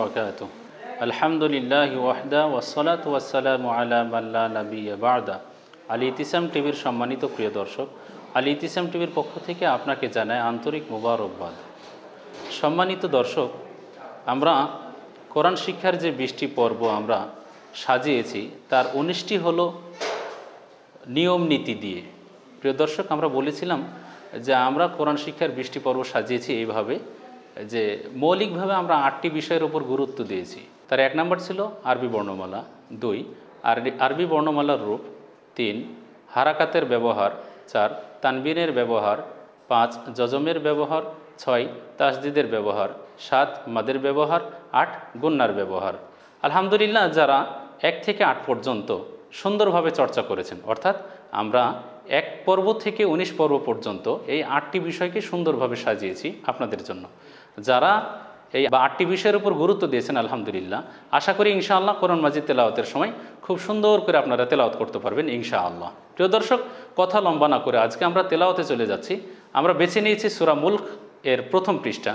وبركاته টিভির সম্মানিত প্রিয় দর্শক আলী ইতিসাম টিভির পক্ষ থেকে আপনাকে জানায় আন্তরিক মুবারকবাদ সম্মানিত দর্শক আমরা কোরআন শিক্ষার যে বৃষ্টি পর্ব আমরা সাজিয়েছি তার উনিশটি হল নিয়ম নীতি দিয়ে প্রিয় দর্শক আমরা বলেছিলাম যে আমরা কোরআন শিক্ষার বৃষ্টি পর্ব সাজিয়েছি এইভাবে যে মৌলিকভাবে আমরা আটটি বিষয়ের উপর গুরুত্ব দিয়েছি তার এক নম্বর ছিল আরবি বর্ণমালা দুই আরবি বর্ণমালার রূপ তিন হারাকাতের ব্যবহার চার তানবিনের ব্যবহার পাঁচ জজমের ব্যবহার ছয় তাসদিদের ব্যবহার সাত মাদের ব্যবহার আট গুন্নার ব্যবহার আলহামদুলিল্লাহ যারা এক থেকে আট পর্যন্ত সুন্দরভাবে চর্চা করেছেন অর্থাৎ আমরা এক পর্ব থেকে ১৯ পর্ব পর্যন্ত এই আটটি বিষয়কে সুন্দরভাবে সাজিয়েছি আপনাদের জন্য যারা এই বা আটটি বিষয়ের উপর গুরুত্ব দিয়েছেন আলহামদুলিল্লাহ আশা করি ইনশাআল্লাহ কোরআন মাজিদ তেলাওয়াতের সময় খুব সুন্দর করে আপনারা তেলাওয়াত করতে পারবেন ইনশাআল্লাহ প্রিয় দর্শক কথা লম্বা না করে আজকে আমরা তেলাওয়াতে চলে যাচ্ছি আমরা বেছে নিয়েছি সুরা মুল্ক এর প্রথম পৃষ্ঠা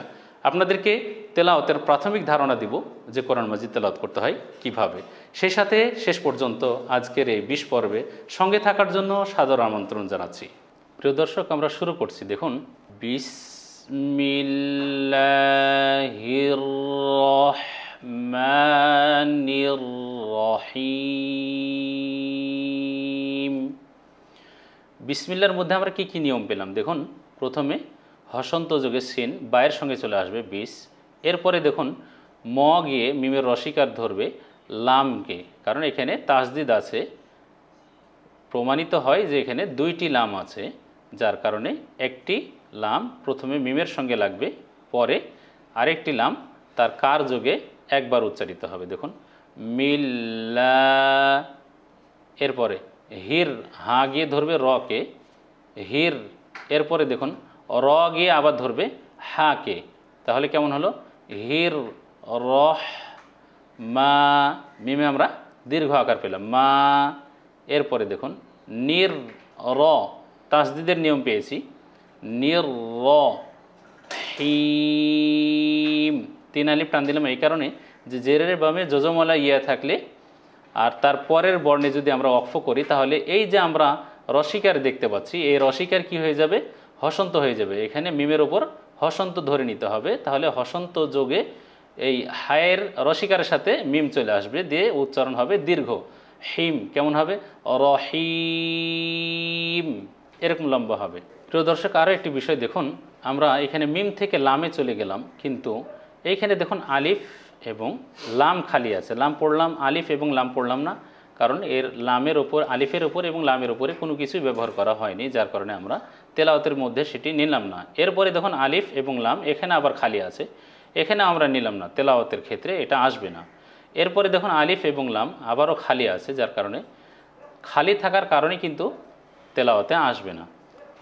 আপনাদেরকে তেলাওতের প্রাথমিক ধারণা দিব যে কোরআন মাজিদ তেলাওয়াত করতে হয় কিভাবে সেই সাথে শেষ পর্যন্ত আজকের এই বিশ পর্বে সঙ্গে থাকার জন্য সাদর আমন্ত্রণ জানাচ্ছি প্রিয় দর্শক আমরা শুরু করছি দেখুন বিশ بسم الله الرحمن الرحيم বিসমিল্লার মধ্যে আমরা কি কি নিয়ম পেলাম দেখুন প্রথমে হসন্ত যোগে সিন বায়ের সঙ্গে চলে আসবে বিষ এরপরে দেখুন ম গিয়ে মিমের রসিকার ধরবে লামকে কারণ এখানে তাসদিদ আছে প্রমাণিত হয় যে এখানে দুইটি লাম আছে যার কারণে একটি লাম প্রথমে মিমের সঙ্গে লাগবে পরে আরেকটি লাম তার কার যোগে একবার উচ্চারিত হবে দেখুন মিল্লা এরপরে হির হাঁ গিয়ে ধরবে রকে হির এরপরে দেখুন র গিয়ে আবার ধরবে হা কে তাহলে কেমন হলো হির রহ মা মিমে আমরা দীর্ঘ আকার পেলাম মা এরপরে দেখুন নির র তাসদিদের নিয়ম পেয়েছি হিম তিন আলিফ টান দিলাম এই কারণে যে জেরের বামে যজমলা ইয়া থাকলে আর তার পরের বর্ণে যদি আমরা অক্ষ করি তাহলে এই যে আমরা রসিকার দেখতে পাচ্ছি এই রসিকার কি হয়ে যাবে হসন্ত হয়ে যাবে এখানে মিমের ওপর হসন্ত ধরে নিতে হবে তাহলে হসন্ত যোগে এই হায়ের রসিকার সাথে মিম চলে আসবে দিয়ে উচ্চারণ হবে দীর্ঘ হিম কেমন হবে রহিম এরকম লম্বা হবে প্রিয় দর্শক আরও একটি বিষয় দেখুন আমরা এখানে মিম থেকে লামে চলে গেলাম কিন্তু এইখানে দেখুন আলিফ এবং লাম খালি আছে লাম পড়লাম আলিফ এবং লাম পড়লাম না কারণ এর লামের ওপর আলিফের ওপর এবং লামের ওপরে কোনো কিছুই ব্যবহার করা হয়নি যার কারণে আমরা তেলাওতের মধ্যে সেটি নিলাম না এরপরে দেখুন আলিফ এবং লাম এখানে আবার খালি আছে এখানে আমরা নিলাম না তেলাওতের ক্ষেত্রে এটা আসবে না এরপরে দেখুন আলিফ এবং লাম আবারও খালি আছে যার কারণে খালি থাকার কারণে কিন্তু তেলাওতে আসবে না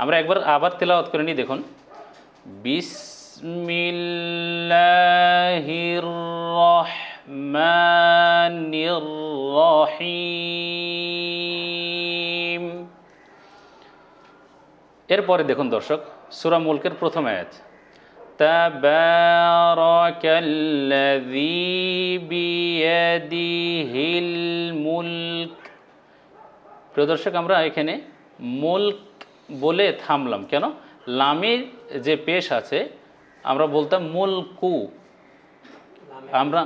আমরা একবার আবার তেলাওয়াত করে নিই দেখুন বিসমিল্লাহির এরপরে দেখুন দর্শক সুরা মুলকের প্রথম আয়াত প্রদর্শক আমরা এখানে মুলক বলে থামলাম কেন লামের যে পেশ আছে আমরা বলতাম মুলকু আমরা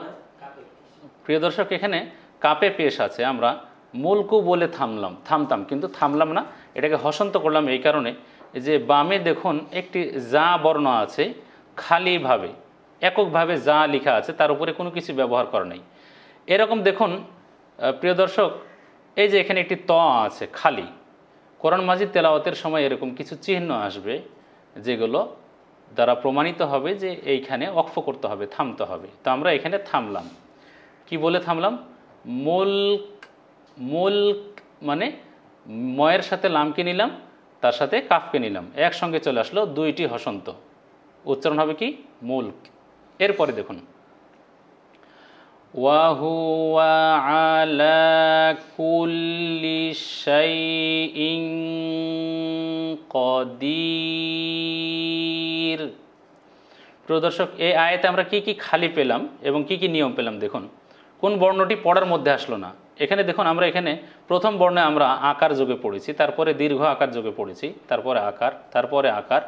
প্রিয় দর্শক এখানে কাপে পেশ আছে আমরা মুলকু বলে থামলাম থামতাম কিন্তু থামলাম না এটাকে হসন্ত করলাম এই কারণে যে বামে দেখুন একটি যা বর্ণ আছে খালিভাবে এককভাবে যা লেখা আছে তার উপরে কোনো কিছু ব্যবহার করা নেই এরকম দেখুন প্রিয় দর্শক এই যে এখানে একটি ত আছে খালি কোরআন মাজিদ তেলাওয়াতের সময় এরকম কিছু চিহ্ন আসবে যেগুলো দ্বারা প্রমাণিত হবে যে এইখানে অক্ষ করতে হবে থামতে হবে তো আমরা এখানে থামলাম কি বলে থামলাম মোলক মোলক মানে ময়ের সাথে লামকে নিলাম তার সাথে কাফকে নিলাম একসঙ্গে চলে আসলো দুইটি হসন্ত উচ্চারণ হবে কি মুল্ক এরপরে দেখুন وهو على كل شيء قدير প্রদর্শক এই আয়াতে আমরা কি কি খালি পেলাম এবং কি কি নিয়ম পেলাম দেখুন কোন বর্ণটি পড়ার মধ্যে আসলো না এখানে দেখুন আমরা এখানে প্রথম বর্ণে আমরা আকার যোগে পড়েছি তারপরে দীর্ঘ আকার যোগে পড়েছি তারপরে আকার তারপরে আকার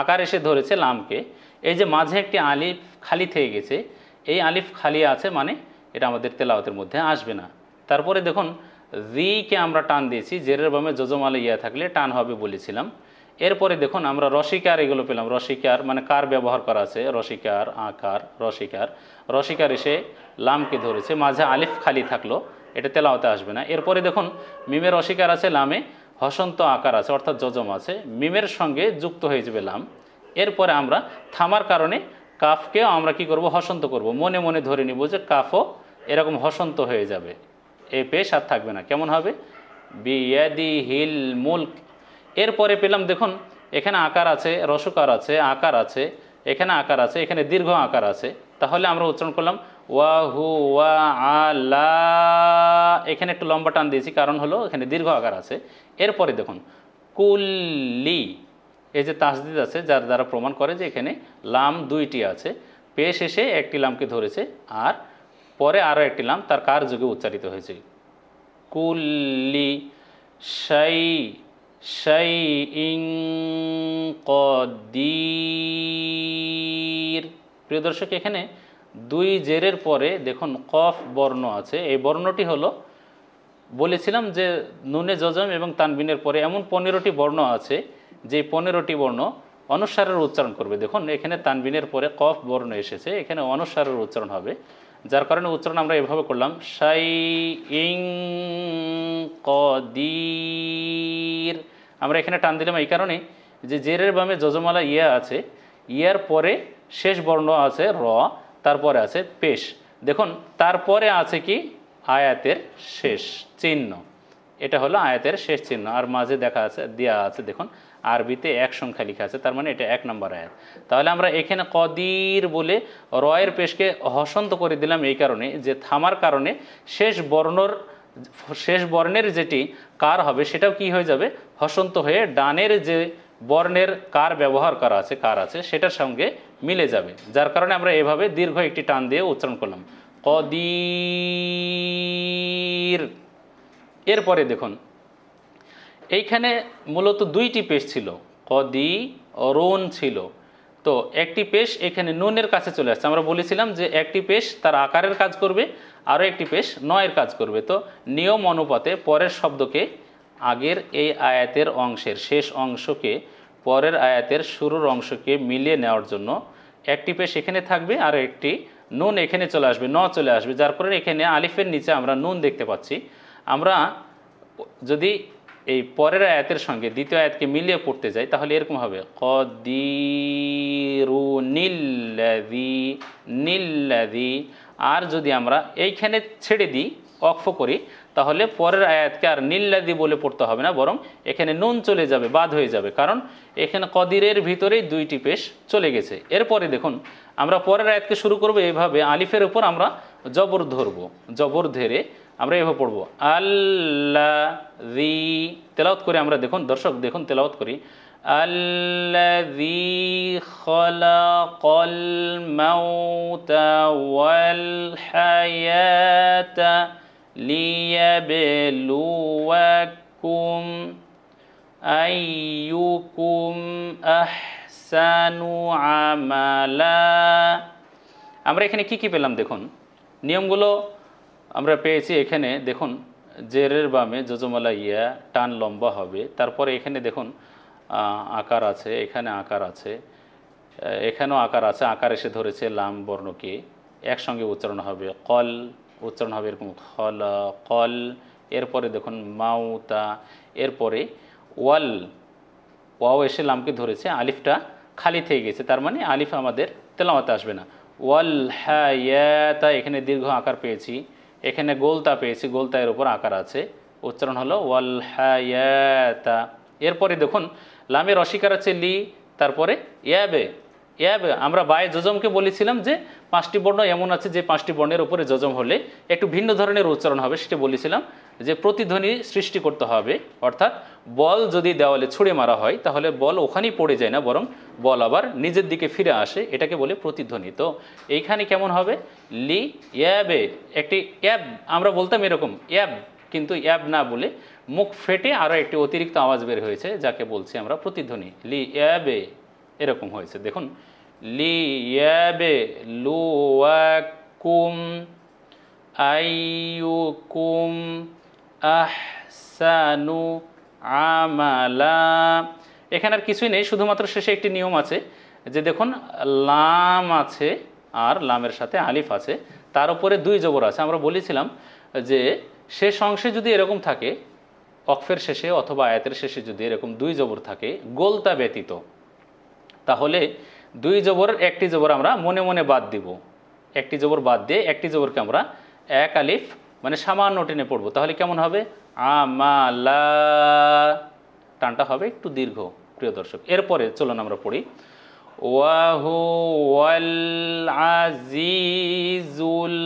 আকার এসে ধরেছে লামকে এই যে মাঝে একটি আলিফ খালি থেকে গেছে এই আলিফ খালি আছে মানে এটা আমাদের তেলাওয়াতের মধ্যে আসবে না তারপরে দেখুন জিকে আমরা টান দিয়েছি জেরের বামে যজমালে ইয়া থাকলে টান হবে বলেছিলাম এরপরে দেখুন আমরা রসিকার এগুলো পেলাম রসিকার মানে কার ব্যবহার করা আছে রসিকার আকার রসিকার রসিকার এসে লামকে ধরেছে মাঝে আলিফ খালি থাকলো এটা তেলাওতে আসবে না এরপরে দেখুন মিমের অস্বীকার আছে লামে হসন্ত আকার আছে অর্থাৎ যজম আছে মিমের সঙ্গে যুক্ত হয়ে যাবে লাম এরপরে আমরা থামার কারণে কাফকে আমরা কি করব হসন্ত করব মনে মনে ধরে নিব যে কাফও এরকম হসন্ত হয়ে যাবে এ পেশ আর থাকবে না কেমন হবে বিয়াদি হিল মুলক এরপরে পেলাম দেখুন এখানে আকার আছে রসকার আছে আকার আছে এখানে আকার আছে এখানে দীর্ঘ আকার আছে তাহলে আমরা উচ্চারণ করলাম ওয়া হু ওয়া আলা এখানে একটু লম্বা টান দিয়েছি কারণ হলো এখানে দীর্ঘ আকার আছে এরপরে দেখুন কুল্লি এই যে তাসদিদ আছে যার দ্বারা প্রমাণ করে যে এখানে লাম দুইটি আছে পেয়ে শেষে একটি লামকে ধরেছে আর পরে আরও একটি লাম তার কার যুগে উচ্চারিত হয়েছে কুল্লি সাই সাই ইং কদির প্রিয় দর্শক এখানে দুই জেরের পরে দেখুন কফ বর্ণ আছে এই বর্ণটি হলো বলেছিলাম যে নুনে জজম এবং তানবিনের পরে এমন পনেরোটি বর্ণ আছে যে পনেরোটি বর্ণ অনুসারের উচ্চারণ করবে দেখুন এখানে তানবিনের পরে কফ বর্ণ এসেছে এখানে অনুসারের উচ্চারণ হবে যার কারণে উচ্চারণ আমরা এভাবে করলাম সাই ইং কদির আমরা এখানে টান দিলাম এই কারণে যে জেরের বামে যজমালা ইয়া আছে ইয়ার পরে শেষ বর্ণ আছে র তারপরে আছে পেশ দেখুন তারপরে আছে কি আয়াতের শেষ চিহ্ন এটা হলো আয়াতের শেষ চিহ্ন আর মাঝে দেখা আছে দেয়া আছে দেখুন আরবিতে এক সংখ্যা লেখা আছে তার মানে এটা এক নম্বর আয়াত তাহলে আমরা এখানে কদির বলে রয়ের পেশকে হসন্ত করে দিলাম এই কারণে যে থামার কারণে শেষ বর্ণর শেষ বর্ণের যেটি কার হবে সেটাও কি হয়ে যাবে হসন্ত হয়ে ডানের যে বর্ণের কার ব্যবহার করা আছে কার আছে সেটার সঙ্গে মিলে যাবে যার কারণে আমরা এভাবে দীর্ঘ একটি টান দিয়ে উচ্চারণ করলাম কদির এরপরে দেখুন এইখানে মূলত দুইটি পেশ ছিল কদি রোন ছিল তো একটি পেশ এখানে নুনের কাছে চলে আসছে আমরা বলেছিলাম যে একটি পেশ তার আকারের কাজ করবে আরও একটি পেশ নয়ের কাজ করবে তো নিয়ম অনুপাতে পরের শব্দকে আগের এই আয়াতের অংশের শেষ অংশকে পরের আয়াতের শুরুর অংশকে মিলিয়ে নেওয়ার জন্য একটি পেশ এখানে থাকবে আর একটি নুন এখানে চলে আসবে ন চলে আসবে যার পরে এখানে আলিফের নিচে আমরা নুন দেখতে পাচ্ছি আমরা যদি এই পরের আয়াতের সঙ্গে দ্বিতীয় আয়াতকে মিলিয়ে পড়তে যাই তাহলে এরকম হবে কদিরু নীল্লাদি নীল্লাদি আর যদি আমরা এইখানে ছেড়ে দিই অক্ফ করি তাহলে পরের আয়াতকে আর নীল্লাদি বলে পড়তে হবে না বরং এখানে নুন চলে যাবে বাদ হয়ে যাবে কারণ এখানে কদিরের ভিতরেই দুইটি পেশ চলে গেছে এরপরে দেখুন আমরা পরের আয়াতকে শুরু করব এভাবে আলিফের উপর আমরা জবর ধরব জবর ধরে আমরা এভাবে পড়বো আল্লা জি তেলাওত করি আমরা দেখুন দর্শক দেখুন তেলাওত করি الذي خلق الموت والحياة ليبلوكم أيكم أحسن আমালা আমরা এখানে কি কি পেলাম দেখুন নিয়মগুলো আমরা পেয়েছি এখানে দেখুন জেরের বামে যজমালা ইয়া টান লম্বা হবে তারপরে এখানে দেখুন আকার আছে এখানে আকার আছে এখানেও আকার আছে আকার এসে ধরেছে লাম বর্ণকে একসঙ্গে উচ্চারণ হবে কল উচ্চারণ হবে এরকম খল কল এরপরে দেখুন মাউতা এরপরে ওয়াল ওয়াও এসে লামকে ধরেছে আলিফটা খালি থেকে গেছে তার মানে আলিফ আমাদের তেলামাতে আসবে না ওয়াল হ্যাঁ এখানে দীর্ঘ আকার পেয়েছি এখানে গোলতা পেয়েছি গোলতা এর উপর আকার আছে উচ্চারণ হলো ওয়াল হায়াতা এরপরে দেখুন লামের অস্বীকার আছে লি তারপরে ইয়াবে ইয়াবে আমরা বায়ে যজমকে বলেছিলাম যে পাঁচটি বর্ণ এমন আছে যে পাঁচটি বর্ণের উপরে যজম হলে একটু ভিন্ন ধরনের উচ্চারণ হবে সেটা বলেছিলাম যে প্রতিধ্বনি সৃষ্টি করতে হবে অর্থাৎ বল যদি দেওয়ালে ছুঁড়ে মারা হয় তাহলে বল ওখানেই পড়ে যায় না বরং বল আবার নিজের দিকে ফিরে আসে এটাকে বলে প্রতিধ্বনি তো এইখানে কেমন হবে লি অ্যাবে একটি অ্যাব আমরা বলতাম এরকম অ্যাব কিন্তু অ্যাব না বলে মুখ ফেটে আরও একটি অতিরিক্ত আওয়াজ বের হয়েছে যাকে বলছি আমরা প্রতিধ্বনি লি অ্যাবে এরকম হয়েছে দেখুন লি অ্যাবে লুয়াকুম আইয়ুকুম আহসানু আমালা এখানে আর কিছুই নেই শুধুমাত্র শেষে একটি নিয়ম আছে যে দেখুন লাম আছে আর লামের সাথে আলিফ আছে তার উপরে দুই জবর আছে আমরা বলেছিলাম যে শেষ অংশে যদি এরকম থাকে অক্ষের শেষে অথবা আয়াতের শেষে যদি এরকম দুই জবর থাকে গোলতা ব্যতীত তাহলে দুই জবর একটি জবর আমরা মনে মনে বাদ দিব একটি জবর বাদ দিয়ে একটি জবরকে আমরা এক আলিফ মানে সামান্য টেনে পড়বো তাহলে কেমন হবে আমালা টানটা হবে একটু দীর্ঘ প্রিয় দর্শক এরপরে চলুন আমরা পড়ি ওয়াহু ওয়াল আজিজুল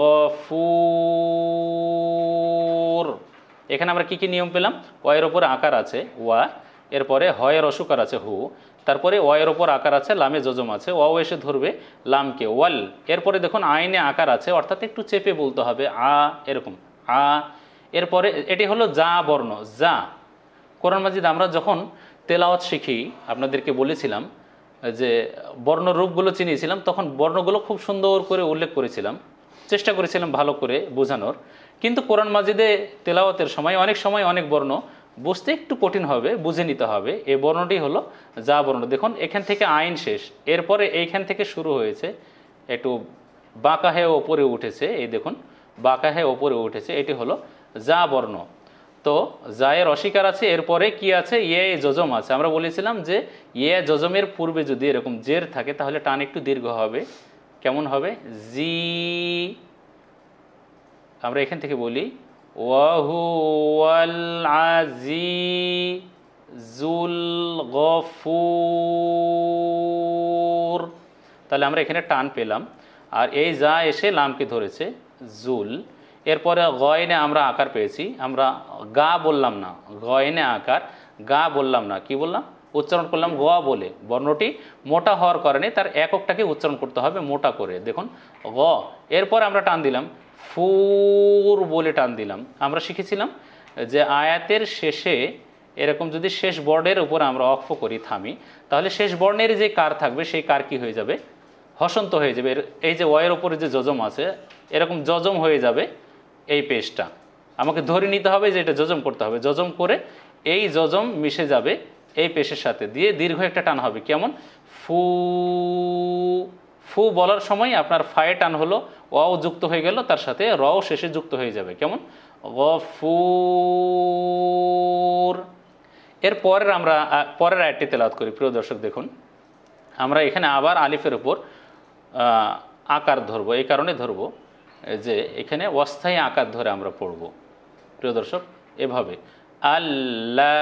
গফুর এখানে আমরা কি কি নিয়ম পেলাম ওয়ের ওপর আকার আছে ওয়া এরপরে হয়ের অসুকার আছে হু তারপরে ওয়ের ওপর আকার আছে লামে জজম আছে ওয়াও এসে ধরবে লামকে ওয়াল এরপরে দেখুন আইনে আকার আছে অর্থাৎ একটু চেপে বলতে হবে আ এরকম আ এরপরে এটি হলো যা বর্ণ যা কোরআন মাজিদ আমরা যখন তেলাওয়াত শিখি আপনাদেরকে বলেছিলাম যে বর্ণরূপগুলো চিনিয়েছিলাম তখন বর্ণগুলো খুব সুন্দর করে উল্লেখ করেছিলাম চেষ্টা করেছিলাম ভালো করে বোঝানোর কিন্তু কোরআন মাজিদে তেলাওয়াতের সময় অনেক সময় অনেক বর্ণ বুঝতে একটু কঠিন হবে বুঝে নিতে হবে এ বর্ণটি হলো যা বর্ণ দেখুন এখান থেকে আইন শেষ এরপরে এইখান থেকে শুরু হয়েছে একটু বাঁকা হয়ে ওপরে উঠেছে এই দেখুন বাঁকা হয়ে ওপরে উঠেছে এটি হলো যা বর্ণ তো জায়ের অস্বীকার আছে এরপরে কি আছে ইয়ে যজম আছে আমরা বলেছিলাম যে ইয়ে যজমের পূর্বে যদি এরকম জের থাকে তাহলে টান একটু দীর্ঘ হবে কেমন হবে জি আমরা এখান থেকে বলি ওয়াহুয়াল তাহলে আমরা এখানে টান পেলাম আর এই যা এসে লামকে ধরেছে জুল এরপরে গয়নে আমরা আকার পেয়েছি আমরা গা বললাম না গয়নে আকার গা বললাম না কি বললাম উচ্চারণ করলাম গ বলে বর্ণটি মোটা হওয়ার কারণে তার এককটাকে উচ্চারণ করতে হবে মোটা করে দেখুন গ এরপর আমরা টান দিলাম ফুর বলে টান দিলাম আমরা শিখেছিলাম যে আয়াতের শেষে এরকম যদি শেষ বর্ণের উপর আমরা অক্ষ করি থামি তাহলে শেষ বর্ণের যে কার থাকবে সেই কার কি হয়ে যাবে হসন্ত হয়ে যাবে এই যে ওয়ের ওপরে যে যজম আছে এরকম যজম হয়ে যাবে এই পেজটা আমাকে ধরে নিতে হবে যে এটা যজম করতে হবে যজম করে এই যজম মিশে যাবে এই পেশের সাথে দিয়ে দীর্ঘ একটা টান হবে কেমন ফু ফু বলার সময় আপনার ফায়ে টান হলো অও যুক্ত হয়ে গেল তার সাথে রও শেষে যুক্ত হয়ে যাবে কেমন গফুর এর পরের আমরা পরের আয়টি তেলাওয়াত করি প্রিয় দর্শক দেখুন আমরা এখানে আবার আলিফের উপর আকার ধরবো এই কারণে ধরব যে এখানে অস্থায়ী আকার ধরে আমরা পড়ব প্রিয় দর্শক এভাবে আল্লা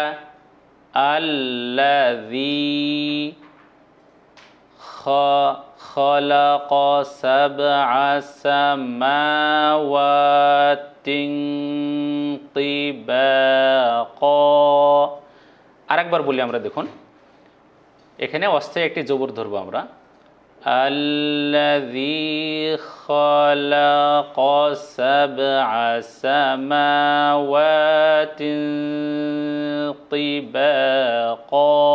আল্লা خلق سبع سماوات طباقا আরেকবার বলি আমরা দেখুন এখানে অস্থায়ী একটি জবর ধরব আমরা الذي خلق سبع سماوات طباقا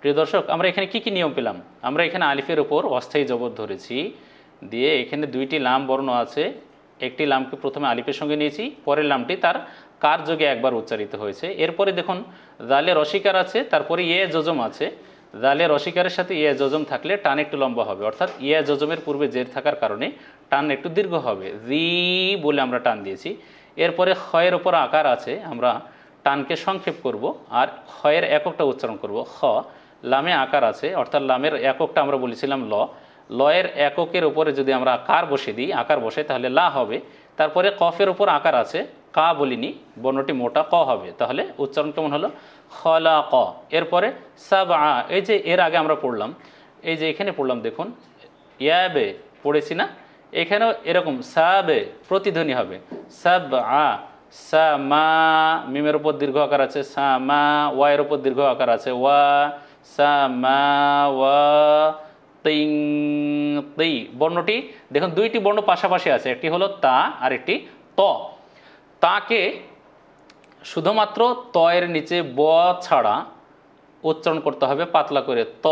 প্রিয় দর্শক আমরা এখানে কি কি নিয়ম পেলাম আমরা এখানে আলিফের ওপর অস্থায়ী জবর ধরেছি দিয়ে এখানে দুইটি লাম বর্ণ আছে একটি লামকে প্রথমে আলিফের সঙ্গে নিয়েছি পরের লামটি তার কার যোগে একবার উচ্চারিত হয়েছে এরপরে দেখুন দালে রসিকার আছে তারপরে ইয়ে যজম আছে দালে রসিকারের সাথে ইয়ে যজম থাকলে টান একটু লম্বা হবে অর্থাৎ ইয়ে যজমের পূর্বে জের থাকার কারণে টান একটু দীর্ঘ হবে জি বলে আমরা টান দিয়েছি এরপরে ক্ষয়ের ওপর আকার আছে আমরা টানকে সংক্ষেপ করব আর ক্ষয়ের এককটা উচ্চারণ করব খ লামে আকার আছে অর্থাৎ লামের এককটা আমরা বলেছিলাম ল লয়ের এককের উপরে যদি আমরা আকার বসে দিই আকার বসে তাহলে লা হবে তারপরে কফের উপর আকার আছে কা বলিনি বর্ণটি মোটা ক হবে তাহলে উচ্চারণ কেমন হলো খলা ক এরপরে সাব আ এই যে এর আগে আমরা পড়লাম এই যে এখানে পড়লাম দেখুন ইয়াবে পড়েছি না এখানেও এরকম সাবে প্রতিধ্বনি হবে সাব আ সা মা মিমের উপর দীর্ঘ আকার আছে সা মা ওয়ায়ের উপর দীর্ঘ আকার আছে ওয়া সামাওয়াতি বর্ণটি দেখুন দুইটি বর্ণ পাশাপাশি আছে একটি হলো তা আর একটি ত তাকে শুধুমাত্র ত এর নিচে ব ছাড়া উচ্চারণ করতে হবে পাতলা করে ত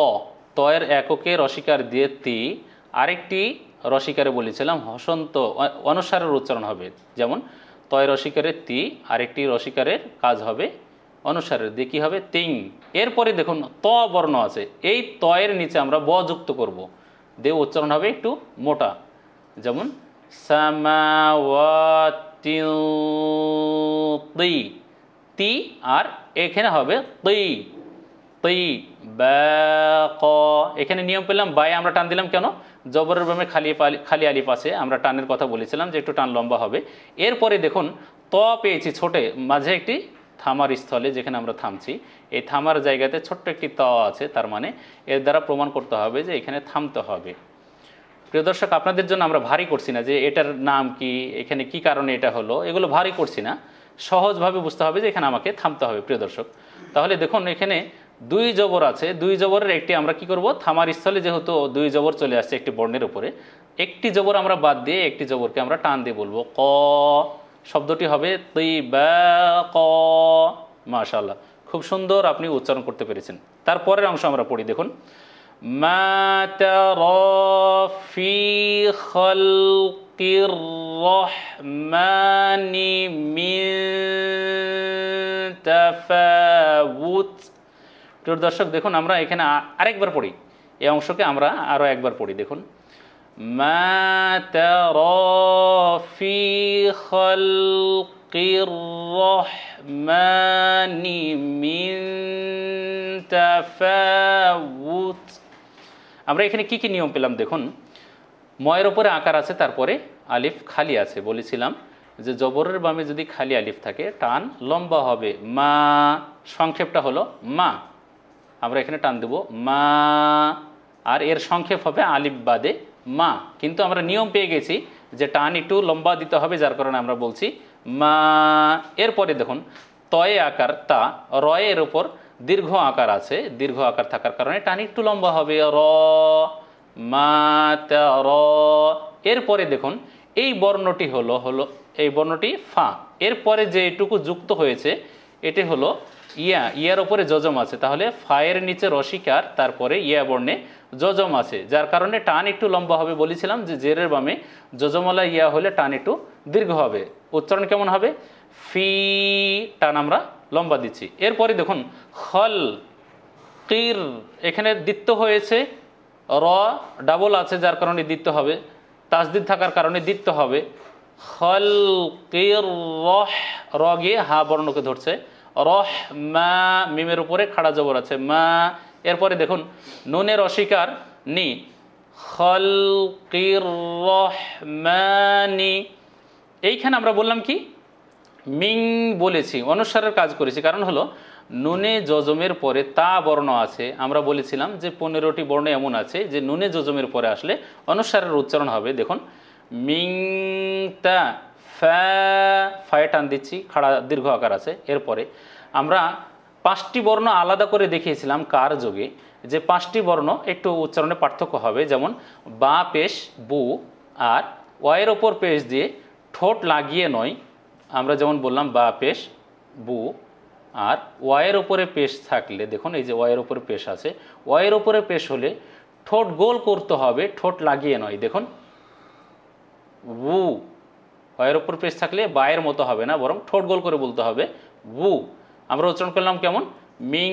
ত এর এককে রসিকার দিয়ে তি আরেকটি রসিকারে বলেছিলাম হসন্ত অনুসারের উচ্চারণ হবে যেমন তয় রসিকারের তি আরেকটি রসিকারের কাজ হবে অনুসারে দিয়ে কী হবে তিং এরপরে দেখুন ত বর্ণ আছে এই তয়ের নিচে আমরা ব যুক্ত করব দে উচ্চারণ হবে একটু মোটা যেমন সামাওয়াতি তি আর এখানে হবে তৈ তৈ ক এখানে নিয়ম পেলাম বায়ে আমরা টান দিলাম কেন জবরের ব্যামে খালি খালি আলি পাশে আমরা টানের কথা বলেছিলাম যে একটু টান লম্বা হবে এরপরে দেখুন ত পেয়েছি ছোটে মাঝে একটি থামার স্থলে যেখানে আমরা থামছি এই থামার জায়গাতে ছোট্ট একটি ত আছে তার মানে এর দ্বারা প্রমাণ করতে হবে যে এখানে থামতে হবে প্রিয় দর্শক আপনাদের জন্য আমরা ভারী করছি না যে এটার নাম কি এখানে কি কারণে এটা হলো এগুলো ভারী করছি না সহজভাবে বুঝতে হবে যে এখানে আমাকে থামতে হবে প্রিয় দর্শক তাহলে দেখুন এখানে দুই জবর আছে দুই জবরের একটি আমরা কি করব থামার স্থলে যেহেতু দুই জবর চলে আসছে একটি বর্ণের উপরে একটি জবর আমরা বাদ দিয়ে একটি জবরকে আমরা টান দিয়ে বলবো ক শব্দটি হবে তিবাক মাশাল্লাহ খুব সুন্দর আপনি উচ্চারণ করতে পেরেছেন তারপরের অংশ আমরা পড়ি দেখুন দর্শক দেখুন আমরা এখানে আরেকবার পড়ি এই অংশকে আমরা আরও একবার পড়ি দেখুন ما ترى في خلق الرحمن من تفاوت আমরা এখানে কি কি নিয়ম পেলাম দেখুন ময়ের ওপরে আকার আছে তারপরে আলিফ খালি আছে বলেছিলাম যে জবরের বামে যদি খালি আলিফ থাকে টান লম্বা হবে মা সংক্ষেপটা হলো মা আমরা এখানে টান দেব মা আর এর সংক্ষেপ হবে আলিফ বাদে মা কিন্তু আমরা নিয়ম পেয়ে গেছি যে টান একটু লম্বা দিতে হবে যার কারণে আমরা বলছি মা এরপরে দেখুন তয়ে আকার তা রয়ের ওপর দীর্ঘ আকার আছে দীর্ঘ আকার থাকার কারণে টান একটু লম্বা হবে র মা র এরপরে দেখুন এই বর্ণটি হলো হলো এই বর্ণটি ফা এরপরে যে এটুকু যুক্ত হয়েছে এটি হলো ইয়া ইয়ার ওপরে যজম আছে তাহলে ফায়ের নিচে রসিকার তারপরে ইয়া বর্ণে যজম আছে যার কারণে টান একটু লম্বা হবে বলেছিলাম যে জেরের বামে যজমলা ইয়া হলে টান একটু দীর্ঘ হবে উচ্চারণ কেমন হবে ফি টান আমরা লম্বা দিচ্ছি এরপরে দেখুন খল কির এখানে দিত্য হয়েছে র ডাবল আছে যার কারণে দিত্য হবে তাসদিদ থাকার কারণে দিত্য হবে খল কির রহ র গিয়ে হা বর্ণকে ধরছে রহ মা মিমের উপরে খাড়া জবর আছে মা এরপরে দেখুন নুনের অস্বীকার নি রহমানি এইখানে আমরা বললাম কি মিং বলেছি অনুসারের কাজ করেছি কারণ হলো নুনে জজমের পরে তা বর্ণ আছে আমরা বলেছিলাম যে পনেরোটি বর্ণ এমন আছে যে নুনে জজমের পরে আসলে অনুসারের উচ্চারণ হবে দেখুন মিং তা ফ্যা ফায় টান দিচ্ছি খাড়া দীর্ঘ আকার আছে এরপরে আমরা পাঁচটি বর্ণ আলাদা করে দেখিয়েছিলাম কার যোগে যে পাঁচটি বর্ণ একটু উচ্চারণে পার্থক্য হবে যেমন বা পেশ বু আর ওয়ের ওপর পেশ দিয়ে ঠোঁট লাগিয়ে নয় আমরা যেমন বললাম বা পেশ বু আর ওয়ের ওপরে পেশ থাকলে দেখুন এই যে ওয়ের ওপরে পেশ আছে ওয়ের ওপরে পেশ হলে ঠোঁট গোল করতে হবে ঠোঁট লাগিয়ে নয় দেখুন বু ওয়ের ওপর পেশ থাকলে বায়ের মতো হবে না বরং ঠোঁট গোল করে বলতে হবে বু আমরা উচ্চারণ করলাম কেমন মিং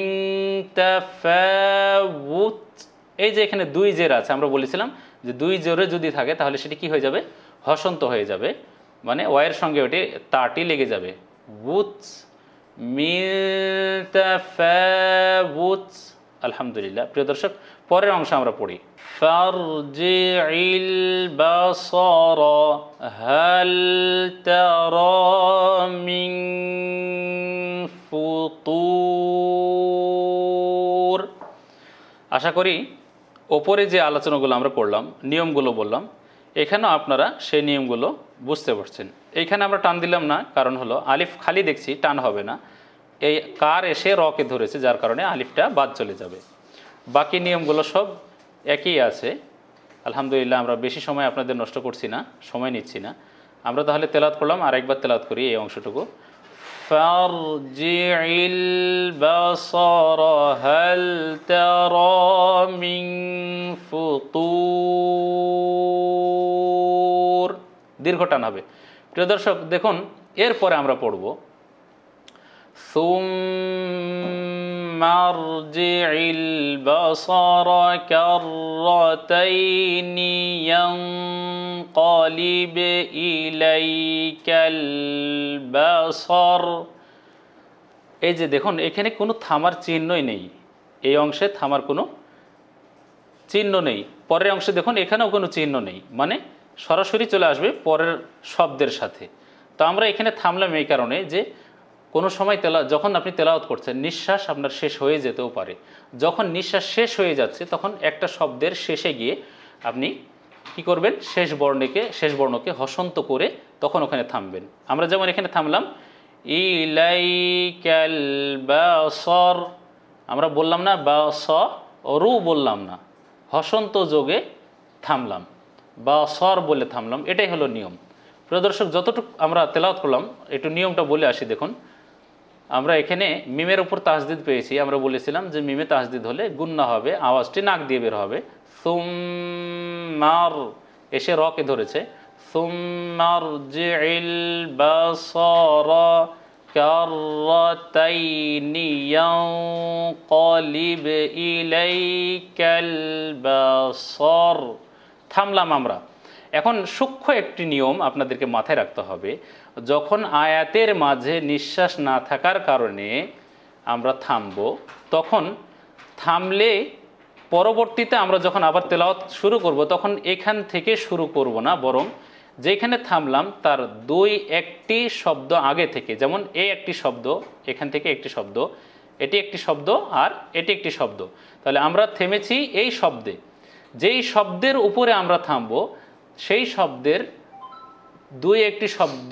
এই যে এখানে দুই জের আছে আমরা বলেছিলাম যে দুই জোরে যদি থাকে তাহলে সেটি কি হয়ে যাবে হসন্ত হয়ে যাবে মানে ওয়ের সঙ্গে ওটি তাটি লেগে যাবে বুথ মিলতাফাবুত আলহামদুলিল্লাহ প্রিয় দর্শক পরের অংশ আমরা পড়ি ফারজিল বাসর হাল তারা মিং ফুতুর আশা করি ওপরে যে আলোচনাগুলো আমরা করলাম নিয়মগুলো বললাম এখানেও আপনারা সেই নিয়মগুলো বুঝতে পারছেন এইখানে আমরা টান দিলাম না কারণ হলো আলিফ খালি দেখছি টান হবে না এই কার এসে রকে ধরেছে যার কারণে আলিফটা বাদ চলে যাবে বাকি নিয়মগুলো সব একই আছে আলহামদুলিল্লাহ আমরা বেশি সময় আপনাদের নষ্ট করছি না সময় নিচ্ছি না আমরা তাহলে তেলাত করলাম আর একবার তেলাত করি এই অংশটুকু فارجع البصر هل ترى من فطور দীর্ঘ টান হবে প্রিয় দর্শক দেখুন এরপরে আমরা পড়ব সুম مرجع البصر كرتين ينقلب إليك البصر এই যে দেখুন এখানে কোনো থামার চিহ্নই নেই এই অংশে থামার কোনো চিহ্ন নেই পরের অংশে দেখুন এখানেও কোনো চিহ্ন নেই মানে সরাসরি চলে আসবে পরের শব্দের সাথে তো আমরা এখানে থামলাম এই কারণে যে কোনো সময় তেলা যখন আপনি তেলাওত করছেন নিঃশ্বাস আপনার শেষ হয়ে যেতেও পারে যখন নিঃশ্বাস শেষ হয়ে যাচ্ছে তখন একটা শব্দের শেষে গিয়ে আপনি কি করবেন শেষ বর্ণকে শেষ বর্ণকে হসন্ত করে তখন ওখানে থামবেন আমরা যেমন এখানে থামলাম ক্যাল বাসর আমরা বললাম না বা স রু বললাম না হসন্ত যোগে থামলাম বা সর বলে থামলাম এটাই হলো নিয়ম প্রদর্শক যতটুকু আমরা তেলাওত করলাম একটু নিয়মটা বলে আসি দেখুন আমরা এখানে মিমের উপর তাসদিদ পেয়েছি আমরা বলেছিলাম যে মিমে তাসদিদ হলে গুন্না হবে আওয়াজটি নাক দিয়ে বের হবে সুমার এসে রকে ধরেছে সুমার যে থামলাম আমরা এখন সূক্ষ্ম একটি নিয়ম আপনাদেরকে মাথায় রাখতে হবে যখন আয়াতের মাঝে নিঃশ্বাস না থাকার কারণে আমরা থামব তখন থামলে পরবর্তীতে আমরা যখন আবার তেলাওয়াত শুরু করব তখন এখান থেকে শুরু করব না বরং যেখানে থামলাম তার দুই একটি শব্দ আগে থেকে যেমন এ একটি শব্দ এখান থেকে একটি শব্দ এটি একটি শব্দ আর এটি একটি শব্দ তাহলে আমরা থেমেছি এই শব্দে যেই শব্দের উপরে আমরা থামব সেই শব্দের দুই একটি শব্দ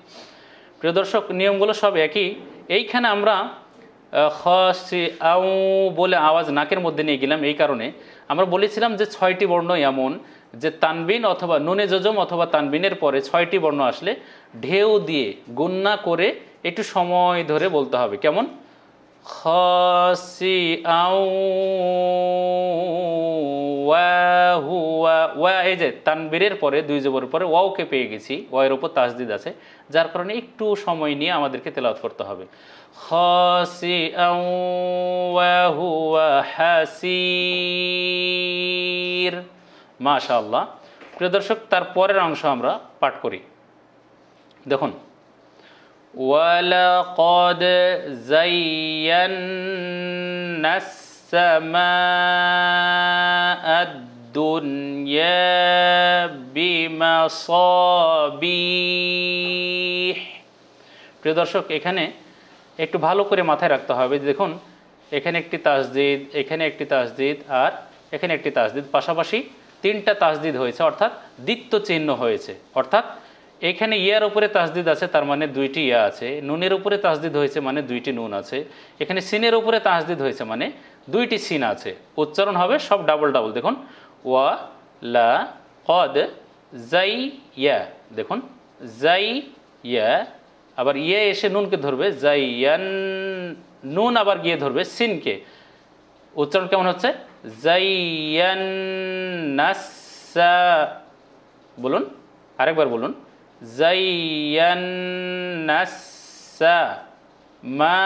প্রিয় দর্শক নিয়মগুলো সব একই এইখানে আমরা খি আউ বলে আওয়াজ নাকের মধ্যে নিয়ে গেলাম এই কারণে আমরা বলেছিলাম যে ছয়টি বর্ণ এমন যে তানবিন অথবা নুনে যজম অথবা তানবিনের পরে ছয়টি বর্ণ আসলে ঢেউ দিয়ে গুন্না করে একটু সময় ধরে বলতে হবে কেমন খি আউ ওয়া ওয়া এই যে তানবীরের পরে দুই জবর পরে ওয়াওকে পেয়ে গেছি ওয়ের ওপর তাসদিদ আছে যার কারণে একটু সময় নিয়ে আমাদেরকে তেলাওয়াত করতে হবে খসি ওয়া হুয়া হাসির মাশাআল্লাহ প্রিয় দর্শক তার পরের অংশ আমরা পাঠ করি দেখুন ওয়ালা ওয়ালাকদ জাইয়ান্নাস السماء الدنيا بمصابيح প্রিয় দর্শক এখানে একটু ভালো করে মাথায় রাখতে হবে দেখুন এখানে একটি তাসদিদ এখানে একটি তাসদিদ আর এখানে একটি তাসদিদ পাশাপাশি তিনটা তাসদিদ হয়েছে অর্থাৎ দ্বিত্ব চিহ্ন হয়েছে অর্থাৎ এখানে ইয়ার উপরে তাসদিদ আছে তার মানে দুইটি ইয়া আছে নুনের উপরে তাসদিদ হয়েছে মানে দুইটি নুন আছে এখানে সিনের উপরে তাসদিদ হয়েছে মানে দুইটি সিন আছে উচ্চারণ হবে সব ডাবল ডাবল দেখুন ওয়া লা কদ জাই ইয়া দেখুন জাই ইয়া আবার ইয়ে এসে নুনকে ধরবে জাই নুন আবার গিয়ে ধরবে সিনকে উচ্চারণ কেমন হচ্ছে জাইয়ান বলুন আরেকবার বলুন জাইয়ান মা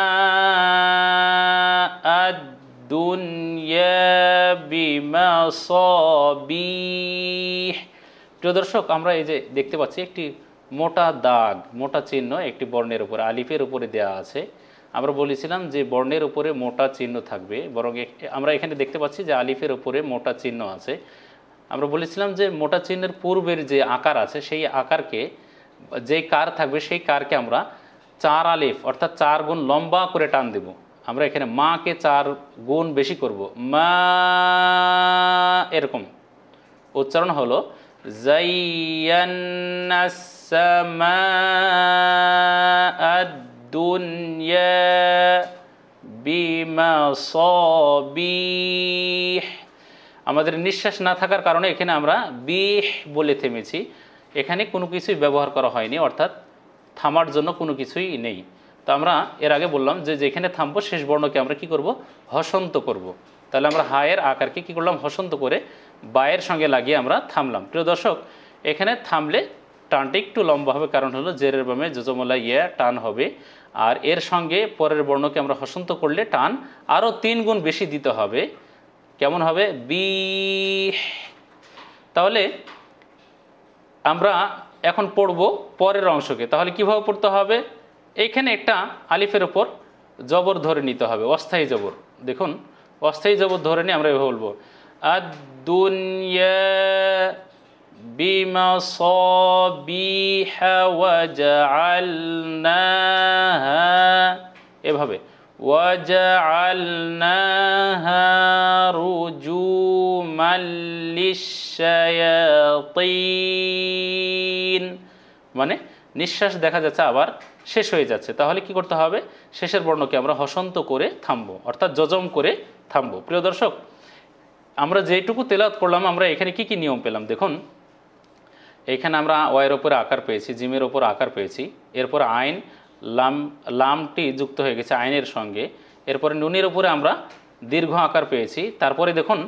আদ প্রিয় দর্শক আমরা এই যে দেখতে পাচ্ছি একটি মোটা দাগ মোটা চিহ্ন একটি বর্ণের উপরে আলিফের উপরে দেয়া আছে আমরা বলেছিলাম যে বর্ণের উপরে মোটা চিহ্ন থাকবে বরং আমরা এখানে দেখতে পাচ্ছি যে আলিফের উপরে মোটা চিহ্ন আছে আমরা বলেছিলাম যে মোটা চিহ্নের পূর্বের যে আকার আছে সেই আকারকে যে কার থাকবে সেই কারকে আমরা চার আলিফ অর্থাৎ চার গুণ লম্বা করে টান দেবো আমরা এখানে মাকে চার গুণ বেশি করব মা এরকম উচ্চারণ হলো আমাদের নিঃশ্বাস না থাকার কারণে এখানে আমরা বিহ বলে থেমেছি এখানে কোনো কিছুই ব্যবহার করা হয়নি অর্থাৎ থামার জন্য কোনো কিছুই নেই তো আমরা এর আগে বললাম যে যেখানে থামবো শেষ বর্ণকে আমরা কি করব হসন্ত করব। তাহলে আমরা হায়ের আকারকে কি করলাম হসন্ত করে বায়ের সঙ্গে লাগিয়ে আমরা থামলাম প্রিয় দর্শক এখানে থামলে টানটি একটু লম্বা হবে কারণ হলো জেরের বামে যোজমলা ইয়া টান হবে আর এর সঙ্গে পরের বর্ণকে আমরা হসন্ত করলে টান আরও তিন গুণ বেশি দিতে হবে কেমন হবে বি তাহলে আমরা এখন পড়ব পরের অংশকে তাহলে কীভাবে পড়তে হবে এইখানে একটা আলিফের ওপর জবর ধরে নিতে হবে অস্থায়ী জবর দেখুন অস্থায়ী জবর ধরে নিয়ে আমরা এভাবে বলবো এভাবে وجعلناها رجوما মানে নিঃশ্বাস দেখা যাচ্ছে আবার শেষ হয়ে যাচ্ছে তাহলে কি করতে হবে শেষের বর্ণকে আমরা হসন্ত করে থামবো অর্থাৎ যজম করে থামবো প্রিয় দর্শক আমরা যেটুকু তেলাত করলাম আমরা এখানে কি কি নিয়ম পেলাম দেখুন এখানে আমরা ওয়ের ওপরে আকার পেয়েছি জিমের ওপর আকার পেয়েছি এরপর আইন লাম লামটি যুক্ত হয়ে গেছে আইনের সঙ্গে এরপরে নুনের উপরে আমরা দীর্ঘ আকার পেয়েছি তারপরে দেখুন